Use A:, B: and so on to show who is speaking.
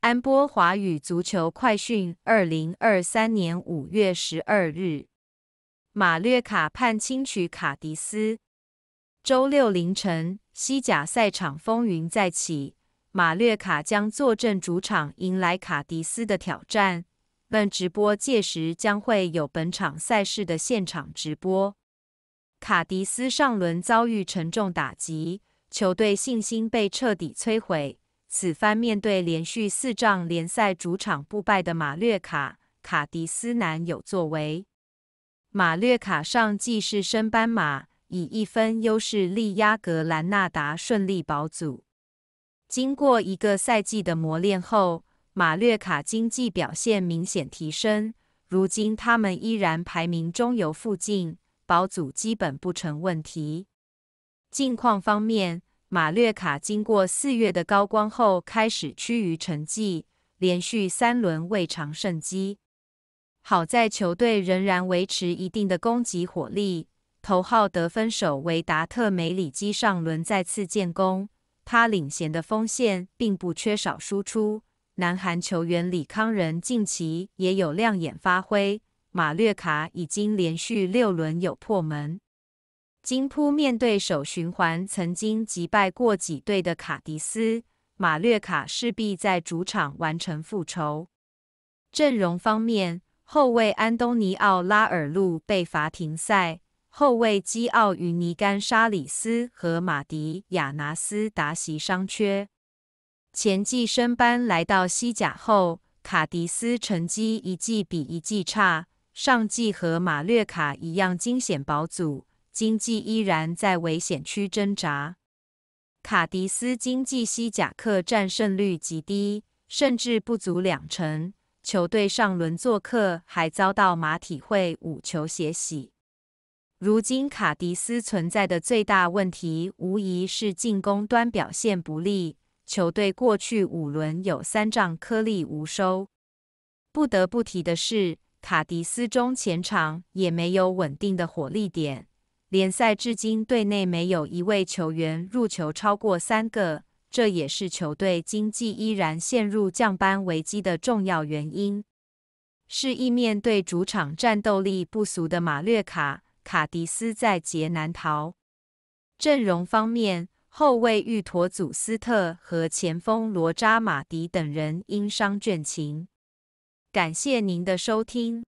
A: 安波华语足球快讯，二零二三年五月十二日，马略卡盼轻取卡迪斯。周六凌晨，西甲赛场风云再起，马略卡将坐镇主场，迎来卡迪斯的挑战。本直播，届时将会有本场赛事的现场直播。卡迪斯上轮遭遇沉重打击，球队信心被彻底摧毁。此番面对连续四仗联赛主场不败的马略卡，卡迪斯难有作为。马略卡上季是升班马，以一分优势力压格兰纳达，顺利保组。经过一个赛季的磨练后，马略卡经济表现明显提升，如今他们依然排名中游附近，保组基本不成问题。近况方面。马略卡经过四月的高光后，开始趋于沉寂，连续三轮未尝胜绩。好在球队仍然维持一定的攻击火力，头号得分手维达特梅里基上轮再次建功，他领衔的锋线并不缺少输出。南韩球员李康仁近期也有亮眼发挥，马略卡已经连续六轮有破门。金扑面对首循环曾经击败过几队的卡迪斯，马略卡势必在主场完成复仇。阵容方面，后卫安东尼奥·拉尔路被罚停赛，后卫基奥与尼甘沙里斯和马迪亚纳斯达席伤缺。前季升班来到西甲后，卡迪斯成绩一季比一季差，上季和马略卡一样惊险保组。经济依然在危险区挣扎。卡迪斯经济西甲客战胜率极低，甚至不足两成。球队上轮做客还遭到马体会五球血洗。如今卡迪斯存在的最大问题，无疑是进攻端表现不利。球队过去五轮有三仗颗粒无收。不得不提的是，卡迪斯中前场也没有稳定的火力点。联赛至今，队内没有一位球员入球超过三个，这也是球队经济依然陷入降班危机的重要原因。是意面对主场战斗力不俗的马略卡，卡迪斯在劫难逃。阵容方面，后卫玉陀祖斯特和前锋罗扎马迪等人因伤倦勤。感谢您的收听。